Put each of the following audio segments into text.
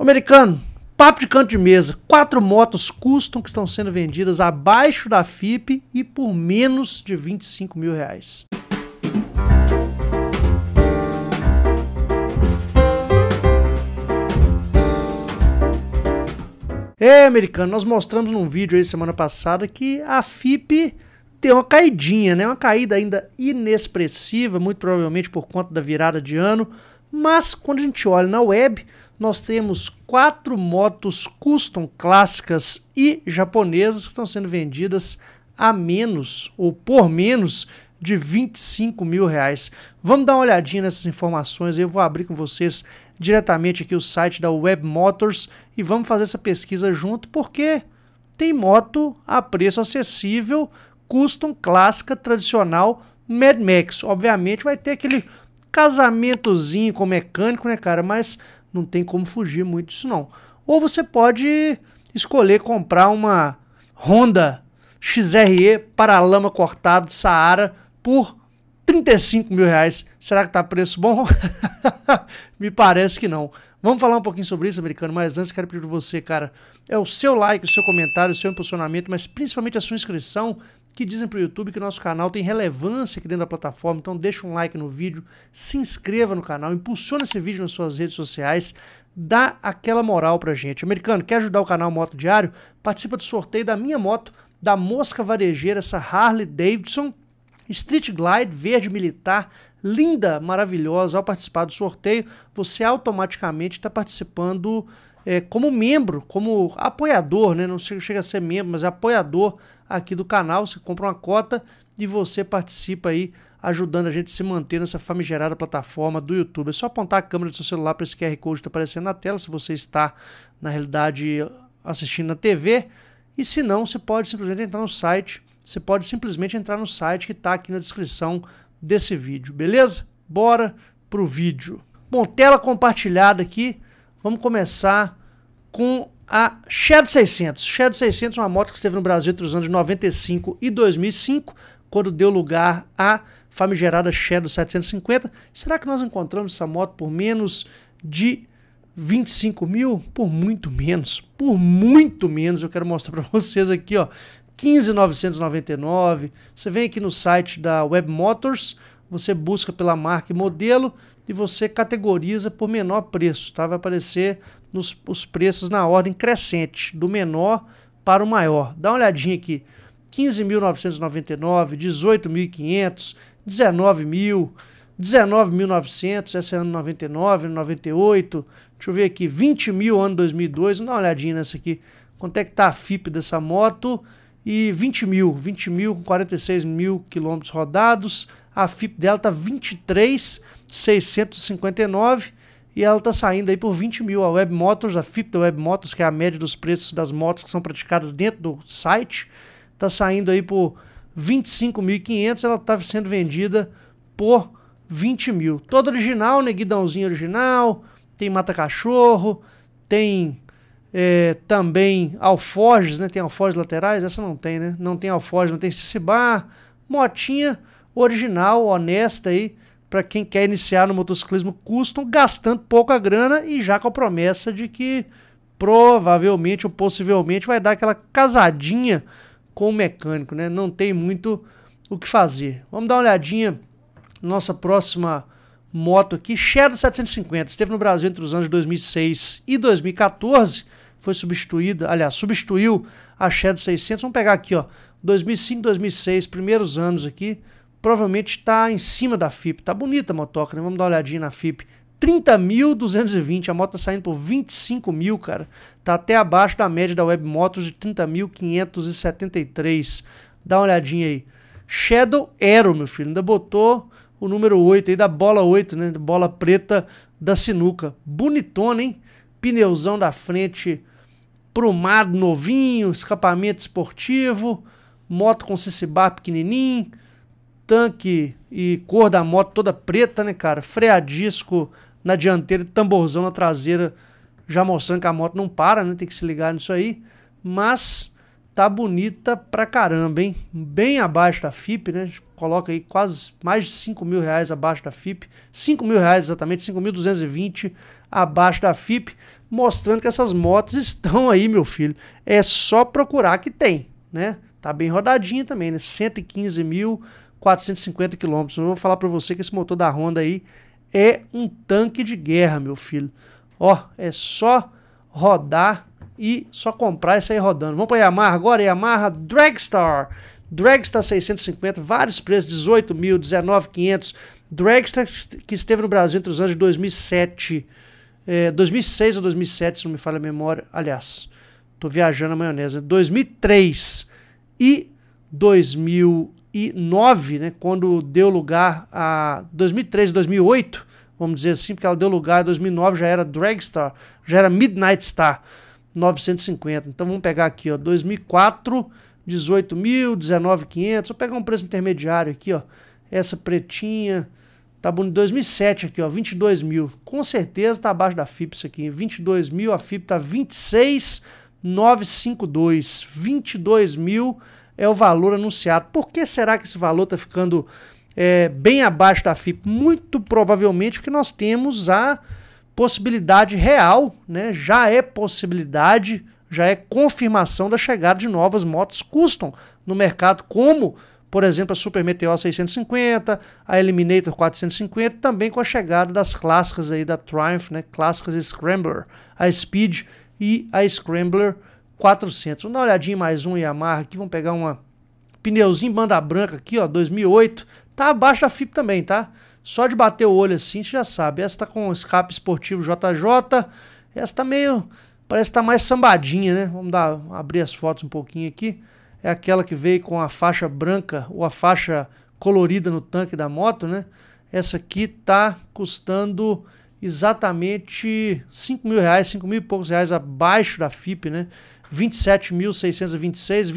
Americano, papo de canto de mesa. Quatro motos custom que estão sendo vendidas abaixo da FIP e por menos de 25 mil reais. É, americano, nós mostramos num vídeo aí semana passada que a FIP tem uma caidinha, né? Uma caída ainda inexpressiva, muito provavelmente por conta da virada de ano. Mas quando a gente olha na web, nós temos quatro motos custom clássicas e japonesas que estão sendo vendidas a menos ou por menos de 25 mil reais. Vamos dar uma olhadinha nessas informações. Eu vou abrir com vocês diretamente aqui o site da Web Motors e vamos fazer essa pesquisa junto porque tem moto a preço acessível, custom, clássica, tradicional, Mad Max. Obviamente vai ter aquele casamentozinho com o mecânico, né, cara? Mas não tem como fugir muito disso não. Ou você pode escolher comprar uma Honda XRE para-lama cortado Saara por 35 mil reais. Será que tá preço bom? Me parece que não. Vamos falar um pouquinho sobre isso, americano, mas antes quero pedir para você, cara, é o seu like, o seu comentário, o seu impulsionamento, mas principalmente a sua inscrição que dizem para o YouTube que nosso canal tem relevância aqui dentro da plataforma. Então deixa um like no vídeo, se inscreva no canal, impulsiona esse vídeo nas suas redes sociais, dá aquela moral para gente. Americano, quer ajudar o canal Moto Diário? Participa do sorteio da minha moto, da Mosca Varejeira, essa Harley Davidson, Street Glide verde militar, linda, maravilhosa. Ao participar do sorteio, você automaticamente está participando é, como membro, como apoiador, né? Não chega a ser membro, mas é apoiador aqui do canal. Você compra uma cota e você participa aí ajudando a gente a se manter nessa famigerada plataforma do YouTube. É só apontar a câmera do seu celular para esse QR Code que está aparecendo na tela, se você está, na realidade, assistindo na TV. E se não, você pode simplesmente entrar no site. Você pode simplesmente entrar no site que está aqui na descrição desse vídeo, beleza? Bora pro vídeo. Bom, tela compartilhada aqui. Vamos começar com a Shadow 600. Shadow 600 é uma moto que esteve no Brasil entre os anos 95 e 2005, quando deu lugar à famigerada Shadow 750. Será que nós encontramos essa moto por menos de 25 mil? Por muito menos, por muito menos. Eu quero mostrar para vocês aqui, ó, 15.999. Você vem aqui no site da Web Motors, você busca pela marca e modelo e você categoriza por menor preço, tá? Vai aparecer nos, os preços na ordem crescente, do menor para o maior. Dá uma olhadinha aqui. 15.999, 18.500, 19.000, 19.900, essa é ano 99, 98. Deixa eu ver aqui, 20 mil ano 2002. Dá uma olhadinha nessa aqui. Quanto é que tá a FIP dessa moto? E 20 mil, 20 mil com 46 mil quilômetros rodados. A FIP dela está 23.659 e ela está saindo aí por 20 mil. A Web Motors, a FIP da Web Motors, que é a média dos preços das motos que são praticadas dentro do site, está saindo aí por 25.500, ela está sendo vendida por 20 mil. Todo original, né? Guidãozinho original, tem mata-cachorro, tem é, também alforjes, né? Tem alforjes laterais, essa não tem, né? Não tem alforje não tem cicibar, motinha original, honesta aí, para quem quer iniciar no motociclismo custom, gastando pouca grana e já com a promessa de que provavelmente ou possivelmente vai dar aquela casadinha com o mecânico, né? Não tem muito o que fazer. Vamos dar uma olhadinha nossa próxima moto aqui, Shadow 750. Esteve no Brasil entre os anos de 2006 e 2014, foi substituída, aliás, substituiu a Shadow 600. Vamos pegar aqui, ó, 2005, 2006, primeiros anos aqui provavelmente está em cima da FIP. Tá bonita a motoca, né? Vamos dar uma olhadinha na FIP. 30.220, a moto tá saindo por 25 mil, cara. Tá até abaixo da média da Web Motos de 30.573. Dá uma olhadinha aí. Shadow Aero, meu filho, ainda botou o número 8 aí da bola 8, né? Bola preta da sinuca. Bonitona, hein? Pneuzão da frente, prumado novinho, escapamento esportivo, moto com CC bar pequenininho tanque e cor da moto toda preta, né, cara? Freadisco na dianteira e tamborzão na traseira, já mostrando que a moto não para, né? Tem que se ligar nisso aí. Mas tá bonita pra caramba, hein? Bem abaixo da FIP, né? Coloca aí quase mais de 5 mil reais abaixo da FIP. 5 mil reais exatamente, 5.220 abaixo da FIP. Mostrando que essas motos estão aí, meu filho. É só procurar que tem, né? Tá bem rodadinha também, né? 115 mil, 450 quilômetros. Eu vou falar para você que esse motor da Honda aí é um tanque de guerra, meu filho. Ó, é só rodar e só comprar e sair rodando. Vamos para Yamaha agora, Yamaha Dragstar. Dragstar 650, vários preços, 18 mil, 19,500. Dragstar que esteve no Brasil entre os anos de 2007, eh, 2006 ou 2007, se não me falha a memória. Aliás, tô viajando a maionese. 2003 e 2000 2009, né, quando deu lugar a 2003, 2008, vamos dizer assim, porque ela deu lugar em 2009, já era Dragstar, já era Midnight Star 950. Então vamos pegar aqui, ó, 2004, 18 mil, 19,500. Vou pegar um preço intermediário aqui, ó. Essa pretinha, tá bonito. 2007 aqui, ó, 22 mil. Com certeza tá abaixo da FIP isso aqui, 22 mil, a FIP tá 26,952. 22 mil é o valor anunciado. Por que será que esse valor está ficando é, bem abaixo da FIP? Muito provavelmente porque nós temos a possibilidade real, né? já é possibilidade, já é confirmação da chegada de novas motos custom no mercado, como, por exemplo, a Super Meteor 650, a Eliminator 450, também com a chegada das clássicas aí da Triumph, né? clássicas Scrambler, a Speed e a Scrambler 400. Vamos dar uma olhadinha mais um Yamaha aqui, vamos pegar uma pneuzinho banda branca aqui, ó, 2008. Tá abaixo da FIP também, tá? Só de bater o olho assim, você já sabe. Essa tá com escape esportivo JJ. Essa tá meio, parece que tá mais sambadinha, né? Vamos dar, abrir as fotos um pouquinho aqui. É aquela que veio com a faixa branca ou a faixa colorida no tanque da moto, né? Essa aqui tá custando exatamente 5 mil reais, 5 mil e poucos reais abaixo da FIP, né? 27.626,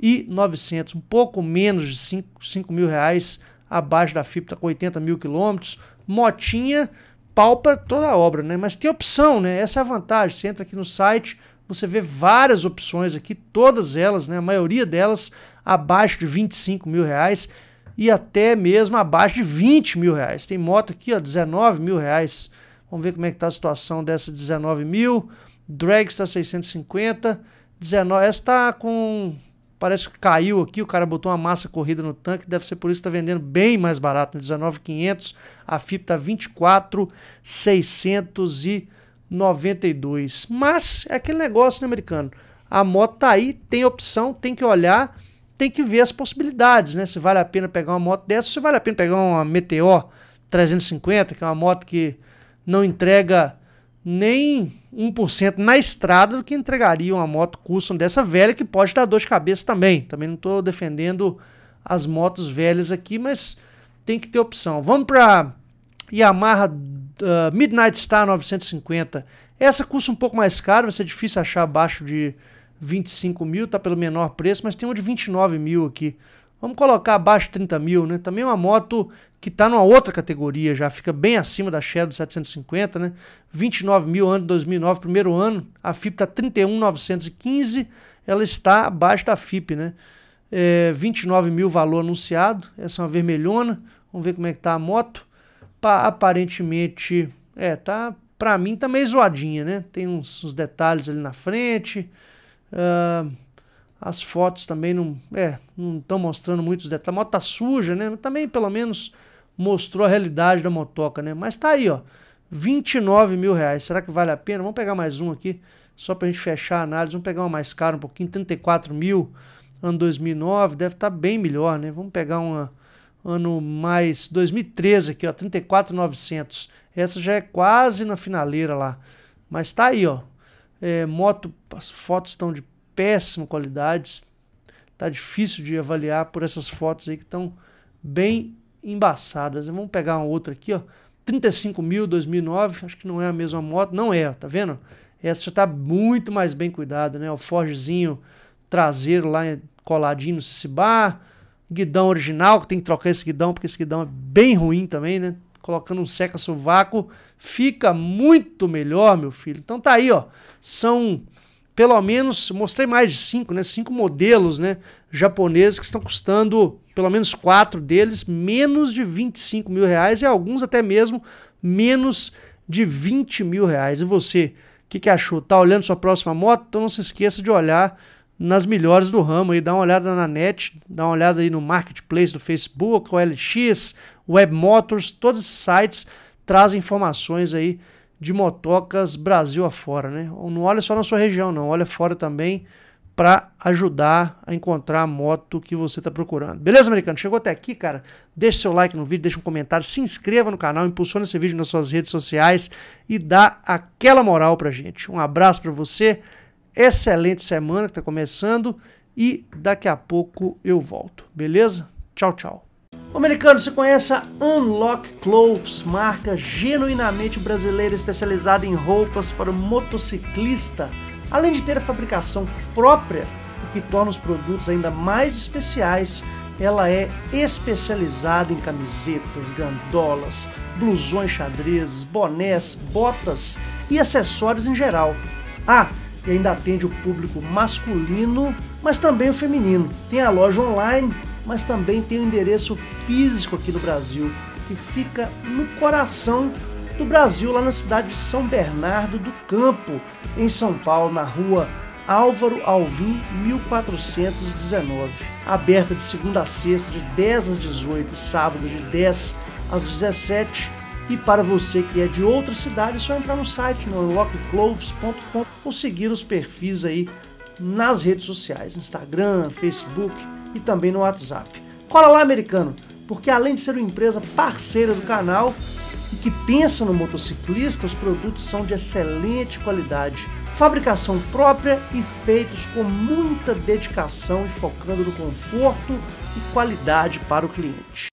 22.900, um pouco menos de 5, 5 mil reais abaixo da FIP, está com 80 mil quilômetros. Motinha, pau para toda a obra, né? Mas tem opção, né? Essa é a vantagem. Você entra aqui no site, você vê várias opções aqui, todas elas, né? A maioria delas abaixo de 25 mil reais e até mesmo abaixo de 20 mil reais. Tem moto aqui, ó, 19 mil reais. Vamos ver como é que tá a situação dessa 19 mil. Dragster 650, 19. Essa tá com. Parece que caiu aqui, o cara botou uma massa corrida no tanque, deve ser por isso que tá vendendo bem mais barato, 19,500. Né? A FIP tá 24,692. Mas é aquele negócio, né, americano? A moto tá aí, tem opção, tem que olhar, tem que ver as possibilidades, né? Se vale a pena pegar uma moto dessa, se vale a pena pegar uma Meteor 350, que é uma moto que não entrega nem 1% na estrada do que entregaria uma moto custom dessa velha, que pode dar dor de cabeça também. Também não estou defendendo as motos velhas aqui, mas tem que ter opção. Vamos para Yamaha uh, Midnight Star 950. Essa custa um pouco mais caro, vai ser difícil achar abaixo de 25 mil, tá pelo menor preço, mas tem uma de 29 mil aqui. Vamos colocar abaixo de 30 mil, né? Também uma moto que está numa outra categoria já, fica bem acima da Shadow 750, né? 29 mil ano de 2009, primeiro ano. A FIP está 31,915, ela está abaixo da FIP, né? É, 29 mil valor anunciado, essa é uma vermelhona. Vamos ver como é que está a moto. Pa, aparentemente, é, tá, Para mim tá meio zoadinha, né? Tem uns, uns detalhes ali na frente. Uh, as fotos também não é, não estão mostrando muitos detalhes. A moto tá suja, né? Também pelo menos mostrou a realidade da motoca, né? Mas tá aí, ó. 29 mil reais. Será que vale a pena? Vamos pegar mais um aqui, só para a gente fechar a análise. Vamos pegar uma mais cara um pouquinho, 34 mil. Ano 2009, deve estar tá bem melhor, né? Vamos pegar uma ano mais 2013 aqui, ó, 34,900. Essa já é quase na finaleira lá. Mas tá aí, ó. É, moto, as fotos estão de péssima qualidade. Tá difícil de avaliar por essas fotos aí que estão bem embaçadas. Vamos pegar uma outra aqui, ó. 35 mil, 2009, acho que não é a mesma moto, não é, tá vendo? Essa já tá muito mais bem cuidada, né? O Forgezinho traseiro lá é coladinho no Cicibar, guidão original, que tem que trocar esse guidão, porque esse guidão é bem ruim também, né? Colocando um seca-sovaco, fica muito melhor, meu filho. Então tá aí, ó. São pelo menos, mostrei mais de cinco, né? Cinco modelos, né? Japoneses que estão custando, pelo menos quatro deles, menos de 25 mil reais e alguns até mesmo menos de 20 mil reais. E você, o que, que achou? Tá olhando sua próxima moto? Então não se esqueça de olhar nas melhores do ramo aí, dá uma olhada na net, dá uma olhada aí no marketplace do Facebook, o LX, Web Motors, todos esses sites trazem informações aí de motocas Brasil afora, né? Não olha só na sua região, não, olha fora também para ajudar a encontrar a moto que você está procurando. Beleza, americano? Chegou até aqui, cara? Deixe seu like no vídeo, deixe um comentário, se inscreva no canal, impulsione esse vídeo nas suas redes sociais e dá aquela moral pra gente. Um abraço para você, excelente semana que está começando e daqui a pouco eu volto, beleza? Tchau, tchau. O americano se conhece a Unlock Clothes, marca genuinamente brasileira especializada em roupas para o motociclista, além de ter a fabricação própria, o que torna os produtos ainda mais especiais. Ela é especializada em camisetas, gandolas, blusões xadrez, bonés, botas e acessórios em geral. Ah, e ainda atende o público masculino, mas também o feminino. Tem a loja online mas também tem um endereço físico aqui no Brasil, que fica no coração do Brasil, lá na cidade de São Bernardo do Campo, em São Paulo, na rua Álvaro Alvim 1419. Aberta de segunda a sexta, de 10 às 18, sábado de 10 às 17. E para você que é de outra cidade, é só entrar no site no unlockcloves.com ou seguir os perfis aí nas redes sociais, Instagram, Facebook, e também no WhatsApp. Cola lá, americano, porque além de ser uma empresa parceira do canal e que pensa no motociclista, os produtos são de excelente qualidade, fabricação própria e feitos com muita dedicação e focando no conforto e qualidade para o cliente.